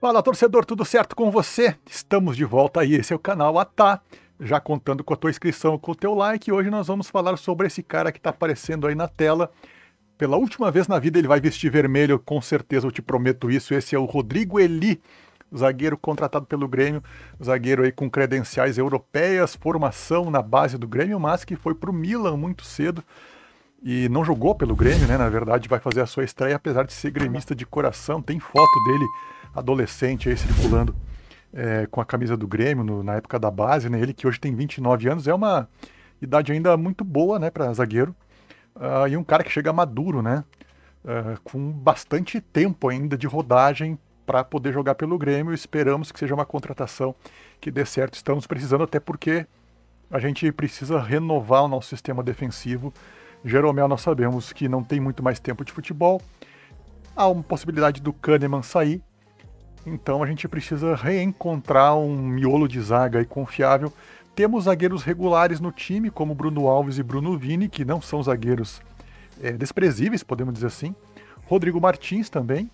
Fala torcedor, tudo certo com você? Estamos de volta aí, esse é o canal Atá. Já contando com a tua inscrição, com o teu like, hoje nós vamos falar sobre esse cara que está aparecendo aí na tela. Pela última vez na vida ele vai vestir vermelho, com certeza eu te prometo isso. Esse é o Rodrigo Eli, zagueiro contratado pelo Grêmio, zagueiro aí com credenciais europeias, formação na base do Grêmio, mas que foi para o Milan muito cedo e não jogou pelo Grêmio, né? Na verdade, vai fazer a sua estreia, apesar de ser gremista de coração. Tem foto dele, adolescente, aí circulando é, com a camisa do Grêmio no, na época da base, né? Ele que hoje tem 29 anos, é uma idade ainda muito boa, né, para zagueiro. Uh, e um cara que chega maduro, né? Uh, com bastante tempo ainda de rodagem para poder jogar pelo Grêmio. Esperamos que seja uma contratação que dê certo. Estamos precisando, até porque a gente precisa renovar o nosso sistema defensivo. Jeromel nós sabemos que não tem muito mais tempo de futebol. Há uma possibilidade do Kahneman sair. Então a gente precisa reencontrar um miolo de zaga aí confiável. Temos zagueiros regulares no time, como Bruno Alves e Bruno Vini, que não são zagueiros é, desprezíveis, podemos dizer assim. Rodrigo Martins também,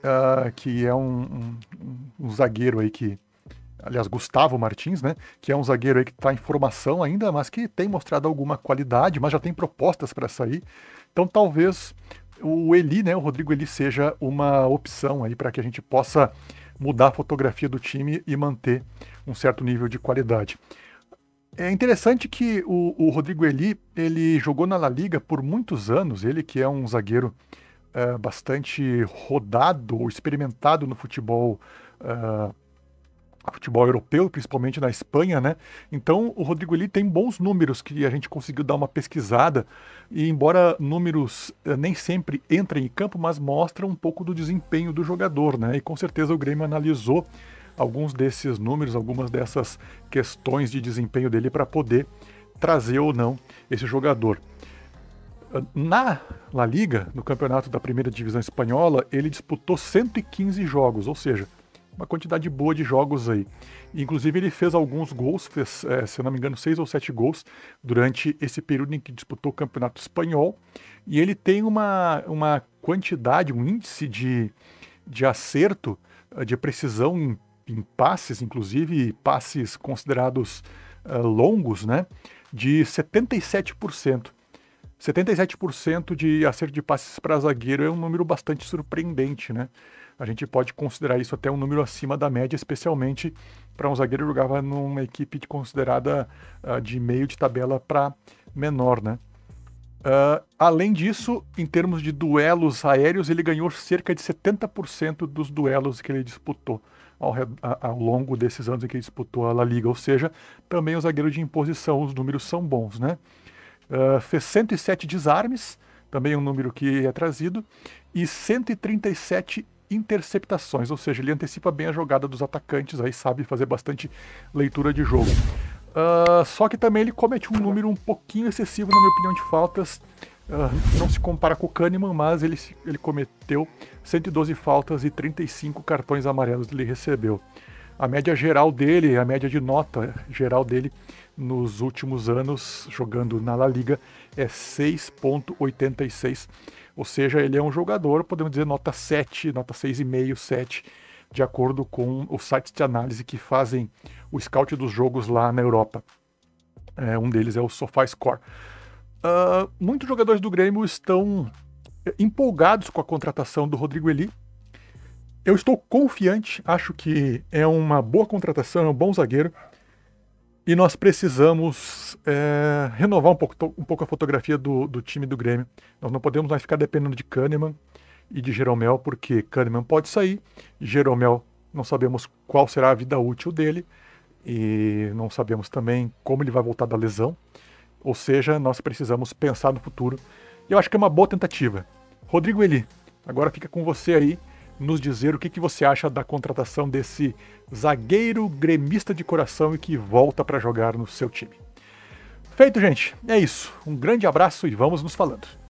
uh, que é um, um, um zagueiro aí que aliás, Gustavo Martins, né? Que é um zagueiro aí que está em formação ainda, mas que tem mostrado alguma qualidade, mas já tem propostas para sair. Então talvez o Eli, né? O Rodrigo Eli seja uma opção aí para que a gente possa mudar a fotografia do time e manter um certo nível de qualidade. É interessante que o, o Rodrigo Eli ele jogou na La Liga por muitos anos, ele que é um zagueiro eh, bastante rodado, experimentado no futebol eh, futebol europeu, principalmente na Espanha, né? Então o Rodrigo Eli tem bons números que a gente conseguiu dar uma pesquisada e embora números eh, nem sempre entrem em campo, mas mostram um pouco do desempenho do jogador, né? E com certeza o Grêmio analisou alguns desses números, algumas dessas questões de desempenho dele para poder trazer ou não esse jogador. Na La Liga, no campeonato da primeira divisão espanhola, ele disputou 115 jogos, ou seja, uma quantidade boa de jogos aí. Inclusive, ele fez alguns gols, fez, é, se eu não me engano, seis ou sete gols durante esse período em que disputou o Campeonato Espanhol. E ele tem uma, uma quantidade, um índice de, de acerto, eh, de precisão em, em passes, inclusive passes considerados uh, longos, né? De 77%. 77% de acerto de passes para zagueiro é um número bastante surpreendente, né? a gente pode considerar isso até um número acima da média, especialmente para um zagueiro que jogava numa equipe considerada uh, de meio de tabela para menor, né? Uh, além disso, em termos de duelos aéreos, ele ganhou cerca de 70% dos duelos que ele disputou ao, ao, longo desses anos em que ele disputou a La Liga. Ou seja, também o um zagueiro de imposição, os números são bons, né? Uh, fez 107 desarmes, também um número que é trazido, e 137 interceptações, ou seja, ele antecipa bem a jogada dos atacantes, aí sabe fazer bastante leitura de jogo. Uh, só que também ele comete um número um pouquinho excessivo, na minha opinião, de faltas. Uh, não se compara com o Kahneman, mas ele, ele cometeu 112 faltas e 35 cartões amarelos ele recebeu a média geral dele, a média de nota geral dele nos últimos anos jogando na La Liga é 6.86, ou seja, ele é um jogador, podemos dizer, nota 7, nota 6,5, 7, de acordo com os sites de análise que fazem o scout dos jogos lá na Europa. É, um deles é o SofaScore. Uh, muitos jogadores do Grêmio estão empolgados com a contratação do Rodrigo Eli, eu estou confiante, acho que é uma boa contratação, é um bom zagueiro. E nós precisamos é, renovar um pouco, um pouco a fotografia do, do, time do Grêmio. Nós não podemos mais ficar dependendo de Kahneman e de Jeromel, porque Kahneman pode sair, Jeromel não sabemos qual será a vida útil dele e não sabemos também como ele vai voltar da lesão. Ou seja, nós precisamos pensar no futuro. E Eu acho que é uma boa tentativa. Rodrigo Eli, agora fica com você aí nos dizer o que, que você acha da contratação desse zagueiro gremista de coração e que volta para jogar no seu time. Feito, gente. É isso. Um grande abraço e vamos nos falando.